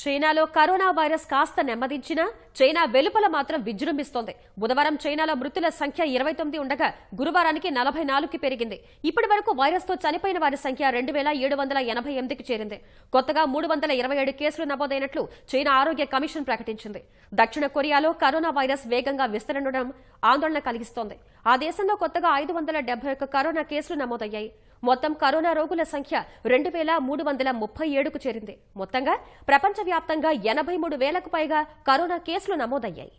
చైనాలో corona virus కాస్త నెమ్మదించినా China వెలుపల మాత్రం విజృంభిస్తోంది బుధవారం చైనాలో మృతుల సంఖ్య ఇరవై తొమ్మిది ఉండగా గురువారానికి నలభై నాలుగుకి పెరిగింది ఇప్పటి వరకు వైరస్తో చనిపోయిన వారి సంఖ్య రెండు వేల ఏడు వందల ఎనభై ఎనిమిదికి చేరింది కొత్తగా మూడు వందల ఇరవై ఏడు కేసులు నమోదైనట్లు చైనా ఆరోగ్య కమిషన్ ప్రకటించింది దక్షిణ కొరియాలో కరోనా వైరస్ వేగంగా విస్తరించడం ఆందోళన కలిగిస్తోంది ఆ దేశంలో కొత్తగా ఐదు వందల డెబ్బై ఒక్క కరోనా కేసులు నమోదయ్యాయి మొత్తం కరోనా రోగుల సంఖ్య రెండు వేల మూడు వందల ముప్పై ఏడుకు చేరింది మొత్తంగా ప్రపంచవ్యాప్తంగా ఎనభై మూడు వేలకు పైగా కరోనా కేసులు నమోదయ్యాయి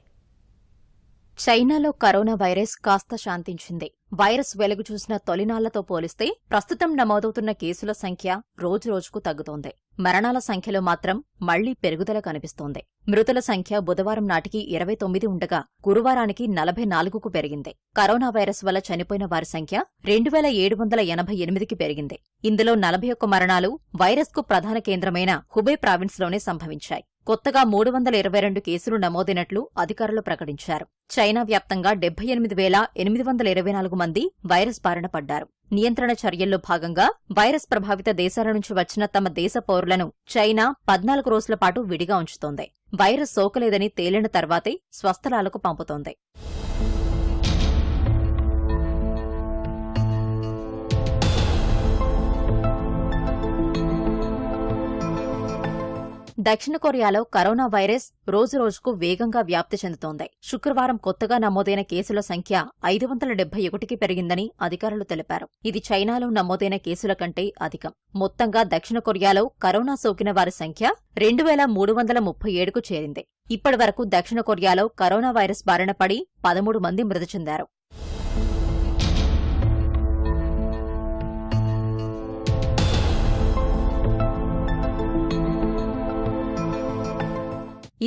చైనాలో కరోనా వైరస్ కాస్త శాంతించింది వైరస్ వెలుగు చూసిన తొలినాళ్లతో పోలిస్తే ప్రస్తుతం నమోదవుతున్న కేసుల సంఖ్య రోజురోజుకు తగ్గుతోంది మరణాల సంఖ్యలో మాత్రం మళ్లీ పెరుగుదల కనిపిస్తోంది మృతుల సంఖ్య బుధవారం నాటికి ఇరవై తొమ్మిది ఉండగా గురువారానికి నలభై నాలుగుకు పెరిగింది కరోనా వైరస్ వల్ల చనిపోయిన వారి సంఖ్య రెండు వేల ఏడు వందల ఎనభై ఎనిమిదికి పెరిగింది ఇందులో నలభై ఒక్క మరణాలు వైరస్కు ప్రధాన కేంద్రమైన ప్రావిన్స్ ప్రావిన్స్లోనే సంభవించాయి కొత్తగా మూడు వందల ఇరవై రెండు కేసులు నమోదైనట్లు అధికారులు ప్రకటించారు చైనా వ్యాప్తంగా డెబ్బై ఎనిమిది వేల ఎనిమిది వందల ఇరవై నాలుగు మంది వైరస్ బారిన పడ్డారు నియంత్రణ చర్యల్లో భాగంగా వైరస్ ప్రభావిత దేశాల నుంచి వచ్చిన తమ దేశ పౌరులను చైనా పద్నాలుగు రోజుల పాటు విడిగా ఉంచుతోంది వైరస్ సోకలేదని తేలిన తర్వాతే స్వస్థలాలకు పంపుతోంది దక్షిణ కొరియాలో కరోనా వైరస్ రోజురోజుకు వేగంగా వ్యాప్తి చెందుతోంది శుక్రవారం కొత్తగా నమోదైన కేసుల సంఖ్య ఐదు వందల డెబ్బై ఒకటికి పెరిగిందని అధికారులు తెలిపారు ఇది చైనాలో నమోదైన కేసుల కంటే అధికం మొత్తంగా దక్షిణ కొరియాలో కరోనా సోకిన వారి సంఖ్య రెండు వేల మూడు వందల ముప్పై ఏడుకు చేరింది ఇప్పటి వరకు దక్షిణ కొరియాలో కరోనా వైరస్ బారిన పడి పదమూడు మంది మృతి చెందారు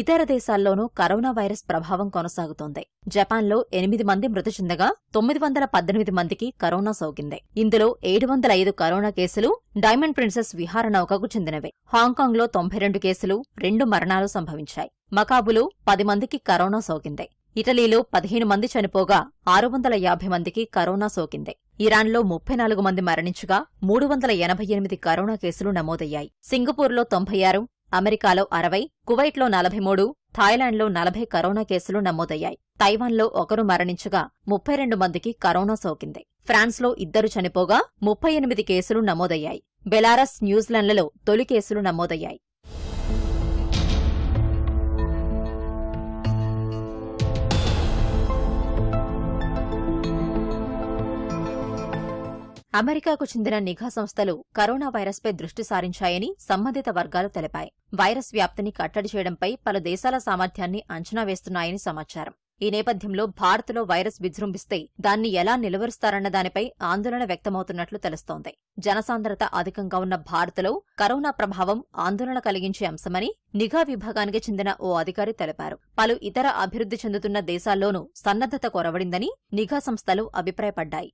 ఇతర దేశాల్లోనూ కరోనా వైరస్ ప్రభావం కొనసాగుతోంది జపాన్లో ఎనిమిది మంది మృతి చెందగా తొమ్మిది వందల పద్దెనిమిది మందికి కరోనా సోకింది ఇందులో ఏడు వందల ఐదు కరోనా కేసులు డైమండ్ ప్రిన్సెస్ విహార నౌకకు చెందినవే హాంకాంగ్లో తొంభై రెండు కేసులు రెండు మరణాలు సంభవించాయి మకాబులో పది మందికి కరోనా సోకింది ఇటలీలో పదిహేను మంది చనిపోగా ఆరు వందల యాభై మందికి కరోనా సోకింది ఇరాన్లో ముప్పై నాలుగు మంది మరణించగా మూడు వందల ఎనభై ఎనిమిది కరోనా కేసులు నమోదయ్యాయి సింగపూర్లో తొంభై ఆరు అమెరికాలో అరవై కువైట్లో నలభై మూడు థాయిలాండ్లో నలభై కరోనా కేసులు నమోదయ్యాయి తైవాన్లో ఒకరు మరణించగా ముప్పై రెండు మందికి కరోనా సోకింది ఫ్రాన్స్లో ఇద్దరు చనిపోగా ముప్పై ఎనిమిది కేసులు నమోదయ్యాయి బెలారస్ న్యూజిలాండ్లలో తొలి కేసులు నమోదయ్యాయి అమెరికాకు చెందిన నిఘా సంస్థలు కరోనా వైరస్పై దృష్టి సారించాయని సంబంధిత వర్గాలు తెలిపాయి వైరస్ వ్యాప్తిని కట్టడి చేయడంపై పలు దేశాల సామర్థ్యాన్ని అంచనా వేస్తున్నాయని సమాచారం ఈ నేపథ్యంలో భారత్లో వైరస్ విజృంభిస్తే దాన్ని ఎలా నిలువరుస్తారన్న దానిపై ఆందోళన వ్యక్తమవుతున్నట్లు తెలుస్తోంది జనసాంద్రత అధికంగా ఉన్న భారత్లో కరోనా ప్రభావం ఆందోళన కలిగించే అంశమని నిఘా విభాగానికి చెందిన ఓ అధికారి తెలిపారు పలు ఇతర అభివృద్ది చెందుతున్న దేశాల్లోనూ సన్నద్దత కొరవడిందని నిఘా సంస్థలు అభిప్రాయపడ్డాయి